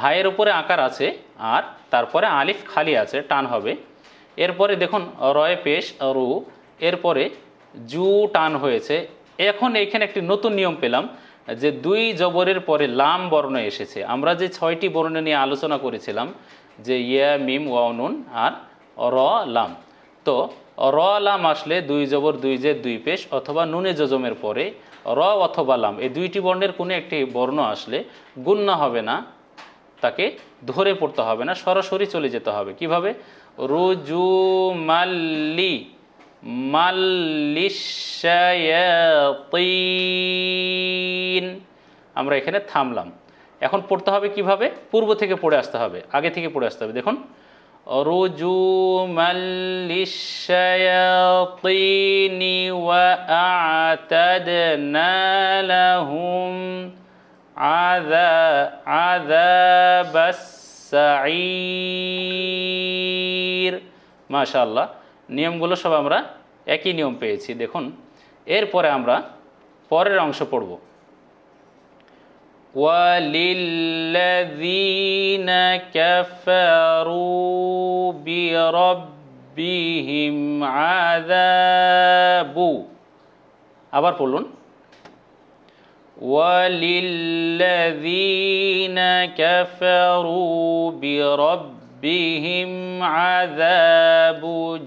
হায়ের উপরে আকার আছে আর তারপরে আলিফ খালি আছে টান হবে এরপরে দেখুন রয় পেশ রু এরপরে জু টান হয়েছে এখন এখানে একটি নতুন নিয়ম পেলাম যে দুই জবরের পরে লাম বর্ণ এসেছে আমরা যে ছয়টি বর্ণ নিয়ে আলোচনা করেছিলাম যে ইয়া মিম ওয়াউনুন আর র লাম তো র লাম আসলে দুই জবর দুই যে দুই পেশ অথবা নুনে জজমের পরে র অথবা লাম এই দুইটি বর্ণের কোনো একটি বর্ণ আসলে গুণ্য হবে না তাকে ধরে পড়তে হবে না সরাসরি চলে যেতে হবে কিভাবে মাল্লি মাল্লিশায়াতিন আমরা এখানে থামলাম এখন পড়তে হবে কিভাবে পূর্ব থেকে পড়ে আসতে হবে আগে থেকে পড়ে আসতে হবে দেখুন রুজু মাল্লিশায়াতিনি ওয়া আতাদনা লাহুম আযা আযাবাস সাঈর নিয়মগুলো সব আমরা একই নিয়ম পেয়েছি দেখুন এরপরে আমরা পরের অংশ পড়ব وَلِلَّذِينَ كَفَرُوا بِرَبِّهِمْ عَذَابُ আবার পড়ুন وَلِلَّذِينَ كَفَرُوا بِرَبِّهِمْ بهم عذاب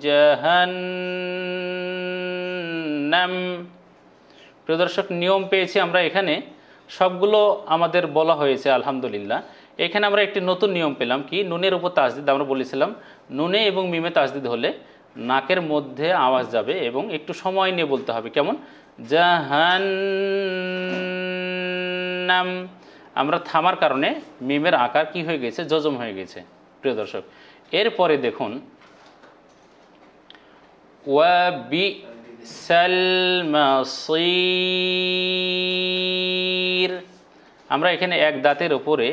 জাহান্নাম প্রদর্শক নিয়ম পেয়েছি আমরা এখানে সবগুলো আমাদের বলা হয়েছে আলহামদুলিল্লাহ এখানে আমরা একটি নতুন নিয়ম পেলাম কি নুনের উপর তাজদিদ আমরা বলেছিলাম নুনে এবং মিমে তাসদিদ হলে নাকের মধ্যে আওয়াজ যাবে এবং একটু সময় নিয়ে বলতে হবে কেমন জাহান্নাম আমরা থামার কারণে মিমের আকার কি হয়ে গেছে জজম হয়ে গেছে প্রিয় দর্শক এরপরে দেখুন ওয়া বি আমরা এখানে এক দাঁতের ওপরে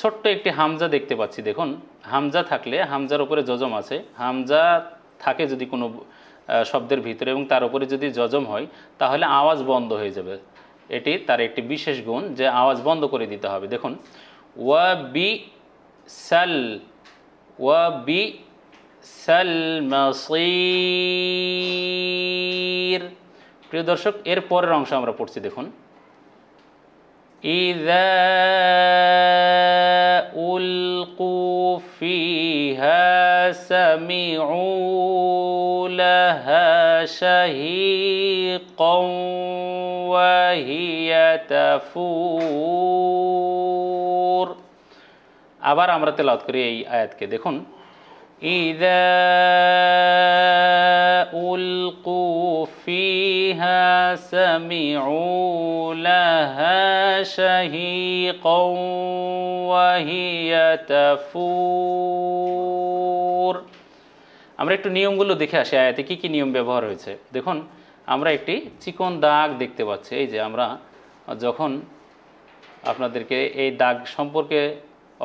ছোট্ট একটি হামজা দেখতে পাচ্ছি দেখুন হামজা থাকলে হামজার উপরে যজম আছে হামজা থাকে যদি কোনো শব্দের ভিতরে এবং তার উপরে যদি যজম হয় তাহলে আওয়াজ বন্ধ হয়ে যাবে এটি তার একটি বিশেষ গুণ যে আওয়াজ বন্ধ করে দিতে হবে দেখুন ওয়া বি স্যাল ওয়াবিসির প্রিয় দর্শক এর পরের অংশ আমরা পড়ছি দেখুন ইদ উল কুফি হি উল হি কৌ হিয়ত ফু আবার আমরা তেলাওত করি এই আয়াতকে দেখুন إذا ألقوا فيها سمعوا لها شهيقا وهي আমরা একটু নিয়মগুলো দেখে আসি আয়াতে কী কী নিয়ম ব্যবহার হয়েছে দেখুন আমরা একটি চিকন দাগ দেখতে পাচ্ছি এই যে আমরা যখন আপনাদেরকে এই দাগ সম্পর্কে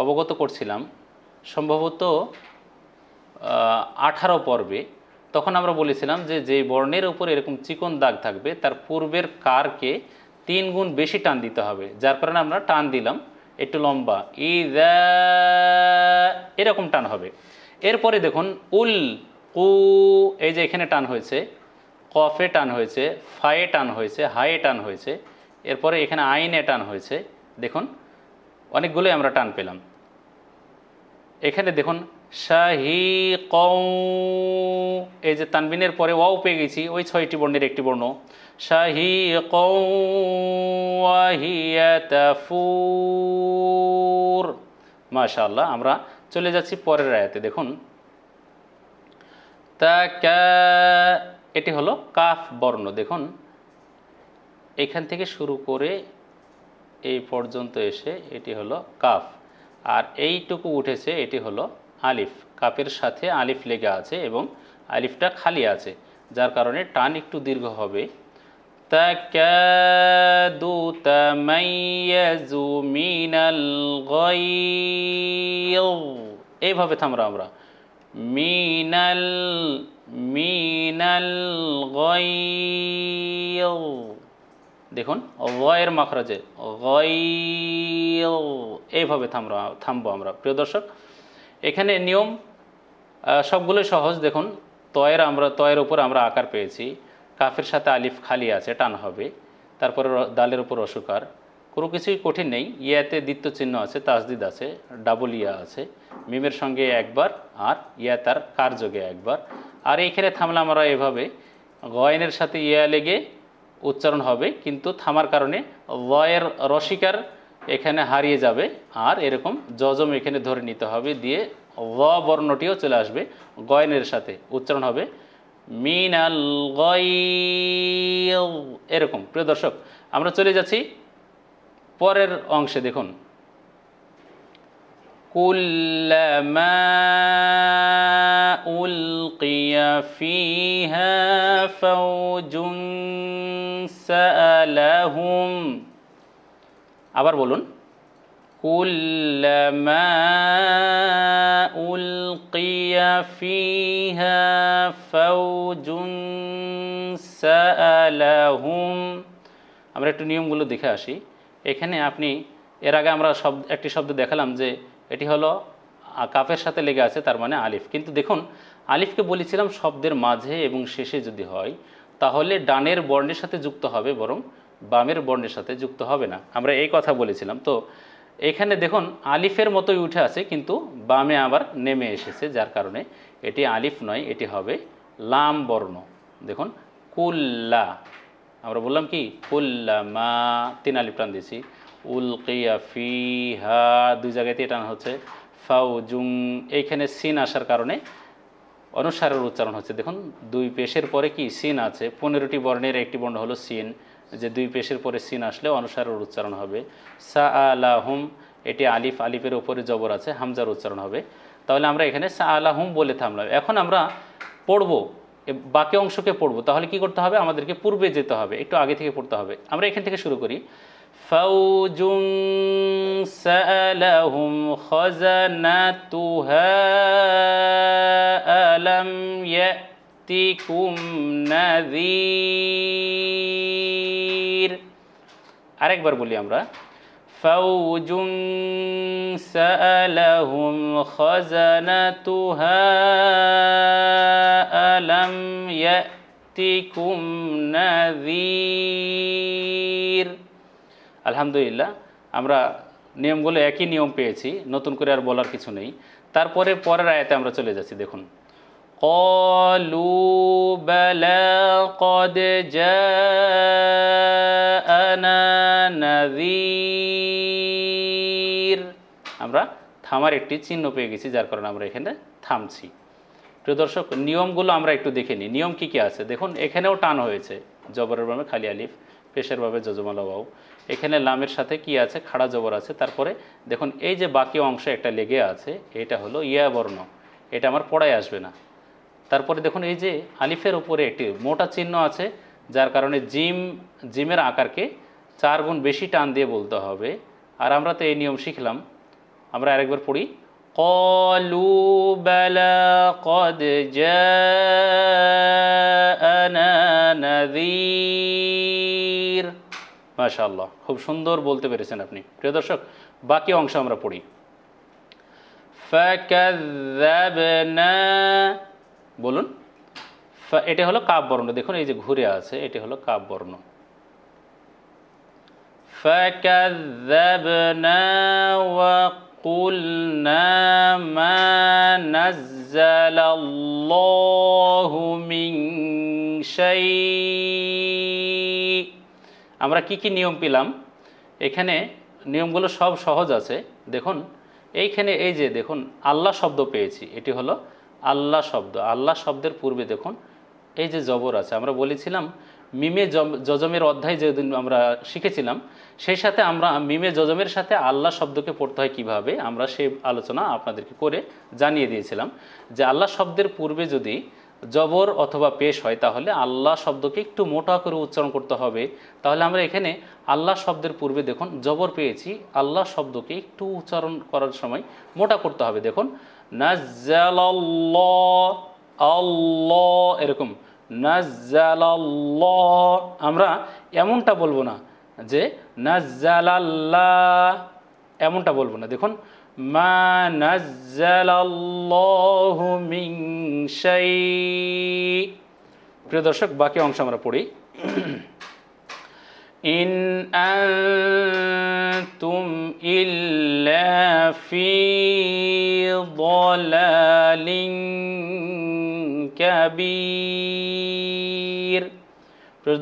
অবগত করছিলাম সম্ভবত আঠারো পর্বে তখন আমরা বলেছিলাম যে যে বর্ণের উপর এরকম চিকন দাগ থাকবে তার পূর্বের কারকে তিন গুণ বেশি টান দিতে হবে যার কারণে আমরা টান দিলাম একটু লম্বা ই এরকম টান হবে এরপরে দেখুন উল কু এই যে এখানে টান হয়েছে কফে টান হয়েছে ফায়ে টান হয়েছে হায়ে টান হয়েছে এরপরে এখানে আইনে টান হয়েছে দেখুন অনেকগুলোই আমরা টান পেলাম এখানে দেখুন শাহি কৌ এই যে তানবিনের পরে ওয়াও পেয়ে গেছি ওই ছয়টি বর্ণের একটি বর্ণ শাহি কৌফুর মাশাল্লাহ আমরা চলে যাচ্ছি পরের আয়াতে দেখুন তা এটি হলো কাফ বর্ণ দেখুন এখান থেকে শুরু করে এই পর্যন্ত এসে এটি হলো কাফ আর এইটুকু উঠেছে এটি হলো আলিফ কাপের সাথে আলিফ লেগে আছে এবং আলিফটা খালি আছে যার কারণে টান একটু দীর্ঘ হবে মিনাল এইভাবে থামরা আমরা মিনাল মিনাল গয় দেখুন গয়ের মাখরাজে গয় এইভাবে থামব থামবো আমরা প্রিয় দর্শক এখানে নিয়ম সবগুলোই সহজ দেখুন তয়ের আমরা তয়ের উপর আমরা আকার পেয়েছি কাফের সাথে আলিফ খালি আছে টান হবে তারপরে দালের উপর অসুকার কোনো কিছুই কঠিন নেই ইয়াতে দ্বিত্ব চিহ্ন আছে তাসদিদ আছে ডাবল ইয়া আছে মিমের সঙ্গে একবার আর ইয়া তার কার যোগে একবার আর এইখানে থামলাম আমরা এভাবে গয়নের সাথে ইয়া লেগে উচ্চারণ হবে কিন্তু থামার কারণে লয়ের রসিকার এখানে হারিয়ে যাবে আর এরকম জজম এখানে ধরে নিতে হবে দিয়ে ল বর্ণটিও চলে আসবে গয়নের সাথে উচ্চারণ হবে মিনাল গয় এরকম প্রিয় দর্শক আমরা চলে যাচ্ছি পরের অংশে দেখুন كلما ফি فيها فوج سألهم আবার বলুন كلما ألقي فيها فوج سألهم আমরা একটু নিয়মগুলো দেখে আসি এখানে আপনি এর আগে আমরা শব্দ একটি শব্দ দেখালাম যে এটি হলো কাফের সাথে লেগে আছে তার মানে আলিফ কিন্তু দেখুন আলিফকে বলেছিলাম শব্দের মাঝে এবং শেষে যদি হয় তাহলে ডানের বর্ণের সাথে যুক্ত হবে বরং বামের বর্ণের সাথে যুক্ত হবে না আমরা এই কথা বলেছিলাম তো এখানে দেখুন আলিফের মতোই উঠে আছে কিন্তু বামে আবার নেমে এসেছে যার কারণে এটি আলিফ নয় এটি হবে লাম বর্ণ দেখুন কুল্লা আমরা বললাম কি কুল্লা মা তিন আলিফ টান দিয়েছি উলকিয়া হা দুই জায়গাতেই টান হচ্ছে ফাউজুং এইখানে সিন আসার কারণে অনুসারের উচ্চারণ হচ্ছে দেখুন দুই পেশের পরে কি সিন আছে পনেরোটি বর্ণের একটি বর্ণ হলো সিন যে দুই পেশের পরে সিন আসলে অনুসারের উচ্চারণ হবে সা আলাহুম এটি আলিফ আলিফের ওপরে জবর আছে হামজার উচ্চারণ হবে তাহলে আমরা এখানে সা আলাহুম বলে থামলাম এখন আমরা পড়ব বাকি অংশকে পড়ব তাহলে কি করতে হবে আমাদেরকে পূর্বে যেতে হবে একটু আগে থেকে পড়তে হবে আমরা এখান থেকে শুরু করি فوج سألهم خزنتها ألم يأتكم نذير আরেকবার বলি أمرا فوج سألهم خزنتها ألم يأتكم نذير আলহামদুলিল্লাহ আমরা নিয়মগুলো একই নিয়ম পেয়েছি নতুন করে আর বলার কিছু নেই তারপরে পরের আয়াতে আমরা চলে যাচ্ছি দেখুন কলু بلى قد আমরা থামার একটি চিহ্ন পেয়ে গেছি যার কারণে আমরা এখানে থামছি প্রিয় দর্শক নিয়মগুলো আমরা একটু দেখে নিই নিয়ম কী কী আছে দেখুন এখানেও টান হয়েছে জবরের ভাবে খালি আলিফ পেশের ভাবে যজমালা বাউ এখানে লামের সাথে কি আছে খাড়া জবর আছে তারপরে দেখুন এই যে বাকি অংশে একটা লেগে আছে এটা হলো ইয়া বর্ণ এটা আমার পড়ায় আসবে না তারপরে দেখুন এই যে আলিফের উপরে একটি মোটা চিহ্ন আছে যার কারণে জিম জিমের আকারকে চার গুণ বেশি টান দিয়ে বলতে হবে আর আমরা তো এই নিয়ম শিখলাম আমরা আরেকবার পড়ি কলু বেলা কদ জানা নদী মাশাআল্লাহ খুব সুন্দর বলতে পেরেছেন আপনি প্রিয় দর্শক বাকি অংশ আমরা পড়ি বলুন এটা হলো কাব্যবর্ণ দেখুন এই যে ঘুরে আছে এটি হলো কাব্যবর্ণ বর্ণ আমরা কি কি নিয়ম পেলাম এখানে নিয়মগুলো সব সহজ আছে দেখুন এইখানে এই যে দেখুন আল্লাহ শব্দ পেয়েছি এটি হলো আল্লাহ শব্দ আল্লাহ শব্দের পূর্বে দেখুন এই যে জবর আছে আমরা বলেছিলাম মিমে জজমের অধ্যায় যেদিন আমরা শিখেছিলাম সেই সাথে আমরা মিমে জজমের সাথে আল্লাহ শব্দকে পড়তে হয় কীভাবে আমরা সেই আলোচনা আপনাদেরকে করে জানিয়ে দিয়েছিলাম যে আল্লাহ শব্দের পূর্বে যদি জবর অথবা পেশ হয় তাহলে আল্লাহ শব্দকে একটু মোটা করে উচ্চারণ করতে হবে তাহলে আমরা এখানে আল্লাহ শব্দের পূর্বে দেখুন জবর পেয়েছি আল্লাহ শব্দকে একটু উচ্চারণ করার সময় মোটা করতে হবে দেখুন এরকম আমরা এমনটা বলবো না যে নাজ্জালাল্লাহ এমনটা বলবো না দেখুন প্রিয় দর্শক বাকি অংশ আমরা পড়ি ইন তুম ইল্লা ফি প্রিয়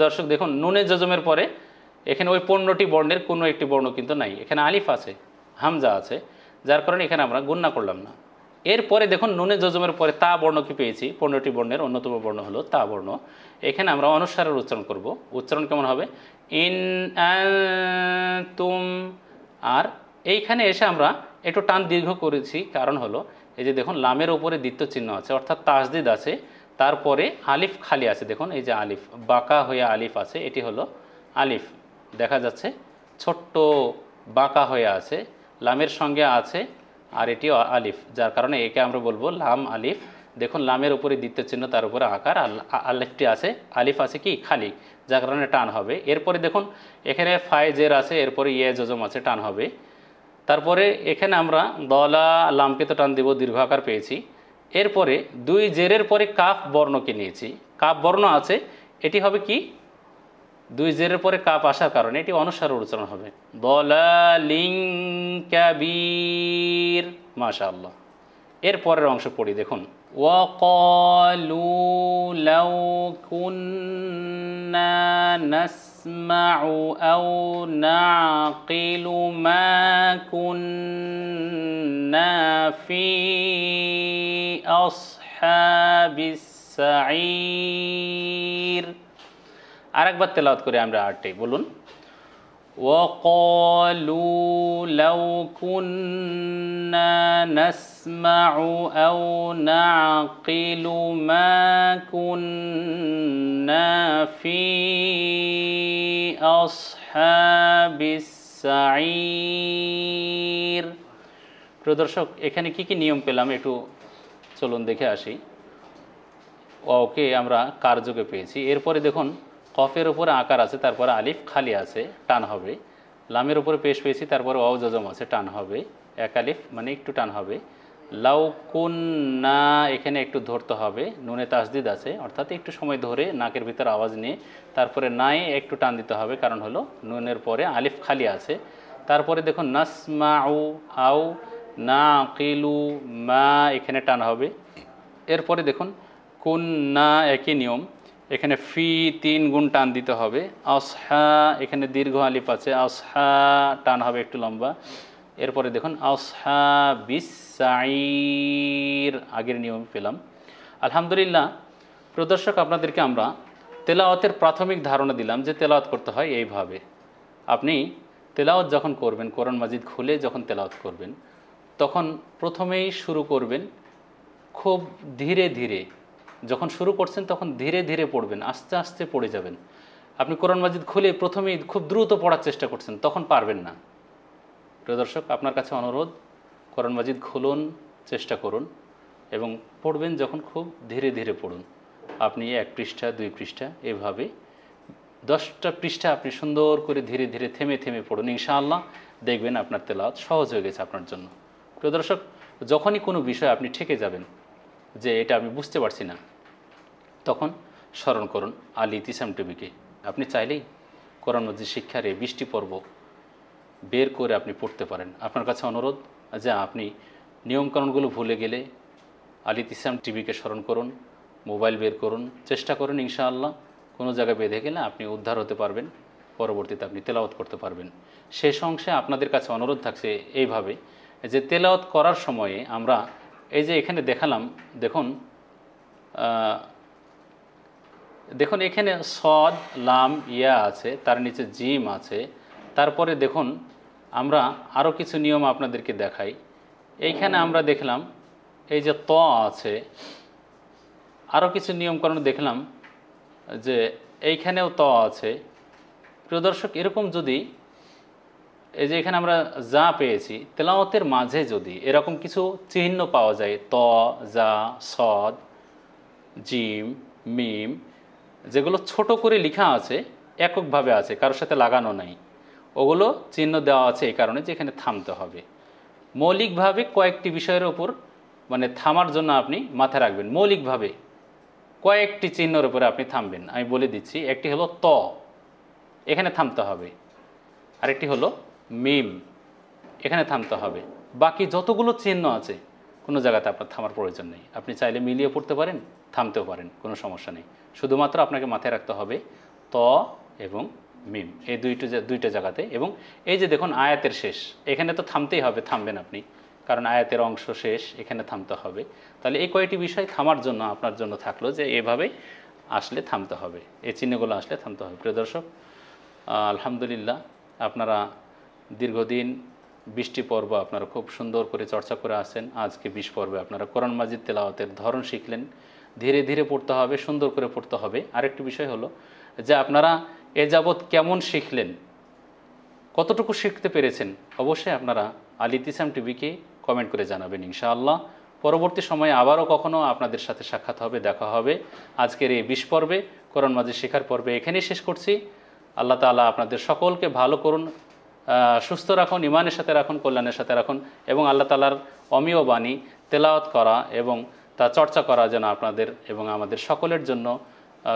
দর্শক দেখুন নুনে জজমের পরে এখানে ওই পণ্যটি বর্ণের কোনো একটি বর্ণ কিন্তু নাই এখানে আলিফ আছে হামজা আছে যার কারণে এখানে আমরা গুণনা করলাম না এরপরে দেখুন নুনে জজমের পরে তা বর্ণ কি পেয়েছি পনেরোটি বর্ণের অন্যতম বর্ণ হলো তা বর্ণ এখানে আমরা অনুসারের উচ্চারণ করব উচ্চারণ কেমন হবে ইন তুম আর এইখানে এসে আমরা একটু টান দীর্ঘ করেছি কারণ হলো এই যে দেখুন লামের উপরে দ্বিত্য চিহ্ন আছে অর্থাৎ তাজদিদ আছে তারপরে আলিফ খালি আছে দেখুন এই যে আলিফ বাঁকা হয়ে আলিফ আছে এটি হলো আলিফ দেখা যাচ্ছে ছোট্ট বাঁকা হয়ে আছে লামের সঙ্গে আছে আর এটিও আলিফ যার কারণে একে আমরা বলবো লাম আলিফ দেখুন লামের উপরে দ্বিতীয় চিহ্ন তার উপরে আকার আলিফটি আছে আলিফ আছে কি খালি যার কারণে টান হবে এরপরে দেখুন এখানে ফায় জের আছে এরপরে ইয়ে জজম আছে টান হবে তারপরে এখানে আমরা দলা লামকে তো টান দিব দীর্ঘ আকার পেয়েছি এরপরে দুই জেরের পরে কাফ বর্ণকে নিয়েছি কাফ বর্ণ আছে এটি হবে কি দুই জেরের পরে কাপ আসার কারণে এটি অনুসারে উচ্চারণ হবে দলালিং ক্যাবির মাশা আল্লাহ এর পরের অংশ পড়ি দেখুন ওয়াকলু লাউ কুন্না نسمع أو نعقل ما كنا في أصحاب আর একবার তেলাওয়াত করে আমরা আটে বলুন وقالوا لو كنا نسمع أو نعقل ما كنا في أصحاب السعير প্রদর্শক এখানে কি কি নিয়ম পেলাম একটু চলুন দেখে আসি ওকে আমরা কার্যকে পেয়েছি এরপরে দেখুন কফের উপরে আকার আছে তারপরে আলিফ খালি আছে টান হবে লামের উপরে পেশ পেয়েছি তারপরে অও জজম আছে টান হবে এক আলিফ মানে একটু টান হবে লাউ কুন না এখানে একটু ধরতে হবে নুনে তাসদিদ আছে অর্থাৎ একটু সময় ধরে নাকের ভিতরে আওয়াজ নিয়ে তারপরে নায়ে একটু টান দিতে হবে কারণ হলো নুনের পরে আলিফ খালি আছে তারপরে দেখুন নাসমা আউ আউ না কিলু মা এখানে টান হবে এরপরে দেখুন কুন না একই নিয়ম এখানে ফি তিন গুণ টান দিতে হবে আসহা এখানে দীর্ঘ আলিপ আছে আসহা টান হবে একটু লম্বা এরপরে দেখুন আসহা বিসাইর আগের নিয়ম পেলাম আলহামদুলিল্লাহ প্রদর্শক আপনাদেরকে আমরা তেলাওয়াতের প্রাথমিক ধারণা দিলাম যে তেলাওয়াত করতে হয় এইভাবে আপনি তেলাওয়াত যখন করবেন কোরআন মাজিদ খুলে যখন তেলাওয়াত করবেন তখন প্রথমেই শুরু করবেন খুব ধীরে ধীরে যখন শুরু করছেন তখন ধীরে ধীরে পড়বেন আস্তে আস্তে পড়ে যাবেন আপনি কোরআন মাজিদ খুলে প্রথমেই খুব দ্রুত পড়ার চেষ্টা করছেন তখন পারবেন না প্রিয় দর্শক আপনার কাছে অনুরোধ কোরআন মাজিদ খুলুন চেষ্টা করুন এবং পড়বেন যখন খুব ধীরে ধীরে পড়ুন আপনি এক পৃষ্ঠা দুই পৃষ্ঠা এভাবে দশটা পৃষ্ঠা আপনি সুন্দর করে ধীরে ধীরে থেমে থেমে পড়ুন ইনশাআল্লাহ দেখবেন আপনার তেলাওয়াত সহজ হয়ে গেছে আপনার জন্য প্রিয় দর্শক যখনই কোনো বিষয় আপনি ঠেকে যাবেন যে এটা আমি বুঝতে পারছি না তখন স্মরণ করুন আল ইতিসাম টিভিকে আপনি চাইলেই কোরআন মজিদ শিক্ষার এই বৃষ্টি পর্ব বের করে আপনি পড়তে পারেন আপনার কাছে অনুরোধ যে আপনি নিয়মকানুনগুলো ভুলে গেলে আলী ইতিসাম টিভিকে স্মরণ করুন মোবাইল বের করুন চেষ্টা করুন ইনশাআল্লাহ কোনো জায়গায় বেঁধে গেলে আপনি উদ্ধার হতে পারবেন পরবর্তীতে আপনি তেলাওয়াত করতে পারবেন শেষ অংশে আপনাদের কাছে অনুরোধ থাকছে এইভাবে যে তেলাওয়াত করার সময়ে আমরা এই যে এখানে দেখালাম দেখুন দেখুন এখানে সদ লাম ইয়া আছে তার নিচে জিম আছে তারপরে দেখুন আমরা আরও কিছু নিয়ম আপনাদেরকে দেখাই এইখানে আমরা দেখলাম এই যে ত আছে আরও কিছু নিয়মকরণ দেখলাম যে এইখানেও ত আছে প্রিয় দর্শক এরকম যদি এই যে এখানে আমরা যা পেয়েছি তেলাওয়াতের মাঝে যদি এরকম কিছু চিহ্ন পাওয়া যায় ত যা সদ জিম মিম যেগুলো ছোট করে লিখা আছে এককভাবে আছে কারোর সাথে লাগানো নাই ওগুলো চিহ্ন দেওয়া আছে এই কারণে যে এখানে থামতে হবে মৌলিকভাবে কয়েকটি বিষয়ের ওপর মানে থামার জন্য আপনি মাথায় রাখবেন মৌলিকভাবে কয়েকটি চিহ্নর উপরে আপনি থামবেন আমি বলে দিচ্ছি একটি হলো ত এখানে থামতে হবে আরেকটি হলো মিম এখানে থামতে হবে বাকি যতগুলো চিহ্ন আছে কোনো জায়গাতে আপনার থামার প্রয়োজন নেই আপনি চাইলে মিলিয়ে পড়তে পারেন থামতেও পারেন কোনো সমস্যা নেই শুধুমাত্র আপনাকে মাথায় রাখতে হবে ত এবং মিম এই দুইটা দুইটা জায়গাতে এবং এই যে দেখুন আয়াতের শেষ এখানে তো থামতেই হবে থামবেন আপনি কারণ আয়াতের অংশ শেষ এখানে থামতে হবে তাহলে এই কয়েকটি বিষয় থামার জন্য আপনার জন্য থাকলো যে এভাবে আসলে থামতে হবে এই চিহ্নগুলো আসলে থামতে হবে প্রিয় দর্শক আলহামদুলিল্লাহ আপনারা দীর্ঘদিন বৃষ্টি পর্ব আপনারা খুব সুন্দর করে চর্চা করে আসেন আজকে বিশ পর্বে আপনারা কোরআন মাজিদ তেলাওয়াতের ধরন শিখলেন ধীরে ধীরে পড়তে হবে সুন্দর করে পড়তে হবে আরেকটি বিষয় হলো যে আপনারা এ যাবৎ কেমন শিখলেন কতটুকু শিখতে পেরেছেন অবশ্যই আপনারা তিসাম টিভিকে কমেন্ট করে জানাবেন ইনশাআল্লাহ পরবর্তী সময়ে আবারও কখনও আপনাদের সাথে সাক্ষাৎ হবে দেখা হবে আজকের এই বিশ পর্বে কোরআন মাজিদ শেখার পর্বে এখানেই শেষ করছি আল্লাহ তালা আপনাদের সকলকে ভালো করুন সুস্থ রাখুন ইমানের সাথে রাখুন কল্যাণের সাথে রাখুন এবং আল্লাহ তালার অমীয় বাণী তেলাওয়াত করা এবং তা চর্চা করা যেন আপনাদের এবং আমাদের সকলের জন্য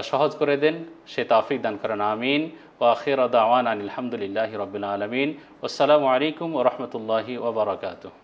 সহজ করে দেন সে তাফিক দান করেন আমিন ও আখির আদাওয়ান আনিলামদুলিল্লাহ রবিল আলমিন আসসালামু আলাইকুম রহমতুল্লাহি ওবরাকাতু